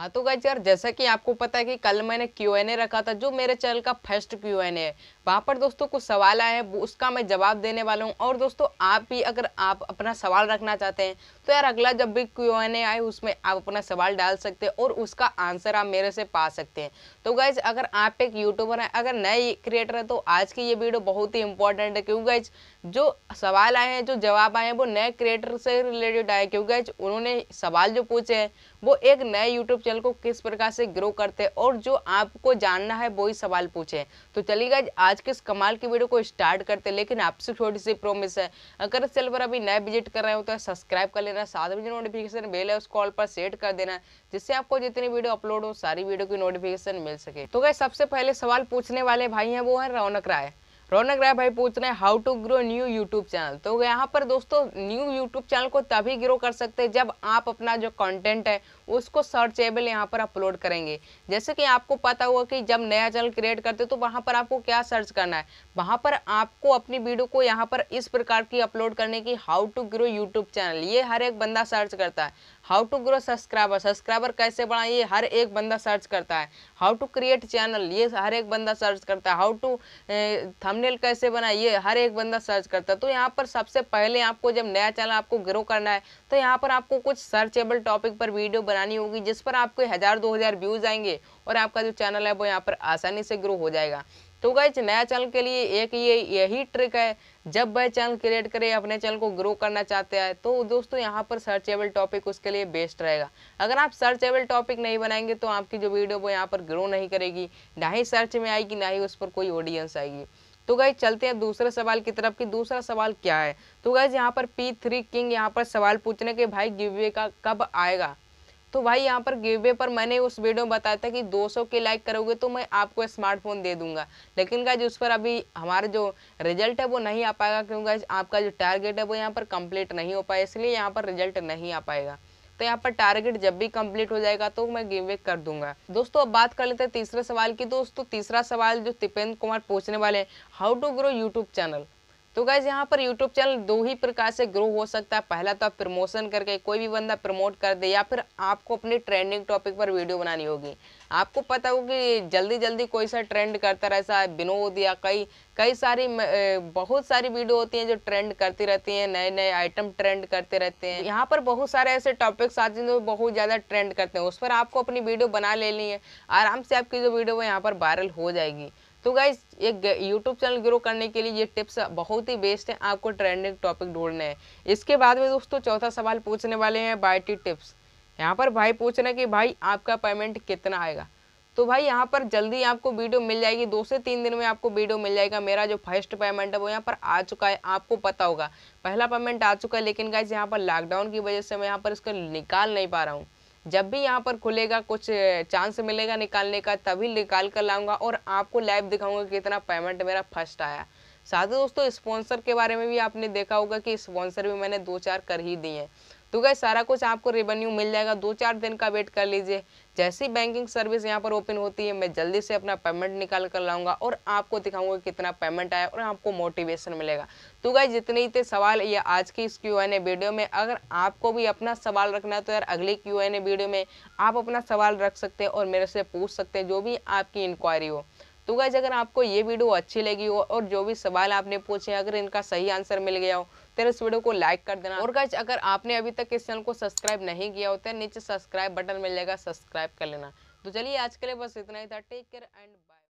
हाँ तो गाइज यार जैसा कि आपको पता है कि कल मैंने क्यू एन ए रखा था जो मेरे चैनल का फर्स्ट क्यू एन ए है वहाँ पर दोस्तों कुछ सवाल आए हैं उसका मैं जवाब देने वाला हूँ और दोस्तों आप भी अगर आप अपना सवाल रखना चाहते हैं तो यार अगला जब भी क्यू एन ए आए उसमें आप अपना सवाल डाल सकते हैं और उसका आंसर आप मेरे से पा सकते हैं तो गाइज अगर आप एक यूट्यूबर हैं अगर नए क्रिएटर हैं तो आज की ये वीडियो बहुत ही इंपॉर्टेंट है क्योंकि गाइज जो सवाल आए हैं जो जवाब आए हैं वो नए क्रिएटर से रिलेटेड आए क्योंकि गाइज उन्होंने सवाल जो पूछे हैं वो एक नए यूट्यूब चैनल को किस प्रकार से ग्रो करते हैं और जो आपको जानना है वही सवाल पूछे तो चलिएगा आज के इस कमाल की वीडियो को स्टार्ट करते हैं लेकिन आपसे छोटी सी प्रोमिस है अगर इस चैनल पर अभी नए विजिट कर रहे हो तो सब्सक्राइब कर लेना साथ में जो नोटिफिकेशन बेल है उस कॉल पर सेट कर देना जिससे आपको जितनी वीडियो अपलोड हो सारी वीडियो की नोटिफिकेशन मिल सके तो क्या सबसे पहले सवाल पूछने वाले भाई हैं वो है रौनक राय रौनक राय भाई पूछ रहे हैं how to grow new YouTube channel तो यहाँ पर दोस्तों न्यू यूट्यूब चैनल को तभी ग्रो कर सकते हैं जब आप अपना जो कंटेंट है उसको सर्चेबल यहाँ पर अपलोड करेंगे जैसे कि आपको पता हुआ कि जब नया चैनल क्रिएट करते हो तो वहाँ पर आपको क्या सर्च करना है वहाँ पर आपको अपनी वीडियो को यहाँ पर इस प्रकार की अपलोड करने की how to grow YouTube channel ये हर एक बंदा सर्च करता है how to grow subscriber subscriber कैसे बढ़ाएं ये हर एक बंदा सर्च करता है हाउ टू क्रिएट चैनल ये हर एक बंदा सर्च करता है हाउ टू थमनेल कैसे बनाए ये हर एक बंदा सर्च करता है तो यहाँ पर सबसे पहले आपको जब नया चैनल आपको ग्रो करना है तो यहाँ पर आपको कुछ सर्चेबल टॉपिक पर वीडियो बना बनानी होगी जिस पर आपको हज़ार दो हज़ार व्यूज़ आएंगे और आपका जो चैनल है वो यहाँ पर आसानी से ग्रो हो जाएगा तो गाइज नया चैनल के लिए एक ये यही ट्रिक है जब वह चैनल क्रिएट करे अपने चैनल को ग्रो करना चाहते हैं तो दोस्तों यहाँ पर सर्चेबल टॉपिक उसके लिए बेस्ट रहेगा अगर आप सर्चेबल टॉपिक नहीं बनाएंगे तो आपकी जो वीडियो वो यहाँ पर ग्रो नहीं करेगी ना ही सर्च में आएगी ना ही उस पर कोई ऑडियंस आएगी तो गाइज चलते हैं दूसरे सवाल की तरफ कि दूसरा सवाल क्या है तो गाइज यहाँ पर पी थ्री किंग यहाँ पर सवाल पूछने के भाई गिवे का कब आएगा तो भाई यहाँ पर गिव वे पर मैंने उस वीडियो में बताया था कि 200 के लाइक करोगे तो मैं आपको स्मार्टफोन दे दूंगा लेकिन गाइज उस पर अभी हमारा जो रिजल्ट है वो नहीं आ पाएगा क्योंकि आपका जो टारगेट है वो यहाँ पर कंप्लीट नहीं हो पाया इसलिए यहाँ पर रिजल्ट नहीं आ पाएगा तो यहाँ पर टारगेट जब भी कंप्लीट हो जाएगा तो मैं गिव वे कर दूंगा दोस्तों अब बात कर लेते हैं तीसरे सवाल की दोस्तों तीसरा सवाल जो तिपेंद्र कुमार पूछने वाले हैं how to grow YouTube channel तो गैस यहाँ पर यूट्यूब चैनल दो ही प्रकार से ग्रो हो सकता है पहला तो आप प्रमोशन करके कोई भी बंदा प्रमोट कर दे या फिर आपको अपने ट्रेंडिंग टॉपिक पर वीडियो बनानी होगी आपको पता हो कि जल्दी जल्दी कोई सा ट्रेंड करता रहता है विनोद या कई कई सारी बहुत सारी वीडियो होती हैं जो ट्रेंड करती रहती हैं नए नए आइटम ट्रेंड करते रहते हैं यहाँ पर बहुत सारे ऐसे टॉपिक्स आते हैं जो बहुत ज़्यादा ट्रेंड करते हैं उस पर आपको अपनी वीडियो बना लेनी है आराम से आपकी जो वीडियो है यहाँ पर वायरल हो जाएगी तो गाइज ये यूट्यूब चैनल ग्रो करने के लिए ये टिप्स बहुत ही बेस्ट है आपको ट्रेंडिंग टॉपिक ढूंढने हैं इसके बाद में दोस्तों चौथा सवाल पूछने वाले हैं टी टिप्स यहाँ पर भाई पूछ रहे हैं कि भाई आपका पेमेंट कितना आएगा तो भाई यहाँ पर जल्दी आपको वीडियो मिल जाएगी दो से तीन दिन में आपको वीडियो मिल जाएगा मेरा जो फर्स्ट पेमेंट है वो यहाँ पर आ चुका है आपको पता होगा पहला पेमेंट आ चुका है लेकिन गाइज यहाँ पर लॉकडाउन की वजह से मैं यहाँ पर इसको निकाल नहीं पा रहा हूँ जब भी यहाँ पर खुलेगा कुछ चांस मिलेगा निकालने का तभी निकाल कर लाऊंगा और आपको लाइव दिखाऊंगा कितना पेमेंट मेरा फर्स्ट आया साथ ही दोस्तों स्पॉन्सर के बारे में भी आपने देखा होगा कि स्पॉन्सर भी मैंने दो चार कर ही दिए हैं तो गए सारा कुछ आपको रेवेन्यू मिल जाएगा दो चार दिन का वेट कर लीजिए जैसी बैंकिंग सर्विस यहाँ पर ओपन होती है मैं जल्दी से अपना पेमेंट निकाल कर लाऊंगा और आपको दिखाऊंगा कितना पेमेंट आया और आपको मोटिवेशन मिलेगा तो गए जितने इतने सवाल ये आज की इस क्यू एन ए वीडियो में अगर आपको भी अपना सवाल रखना है तो यार अगली क्यू एन ए वीडियो में आप अपना सवाल रख सकते हैं और मेरे से पूछ सकते हैं जो भी आपकी इंक्वायरी हो तो गाइज अगर आपको ये वीडियो अच्छी लगी हो और जो भी सवाल आपने पूछे अगर इनका सही आंसर मिल गया हो सकते हैं इस वीडियो को लाइक कर देना और गाइज अगर आपने अभी तक इस चैनल को सब्सक्राइब नहीं किया होता है नीचे सब्सक्राइब बटन मिल जाएगा सब्सक्राइब कर लेना तो चलिए आज के लिए बस इतना ही था टेक केयर एंड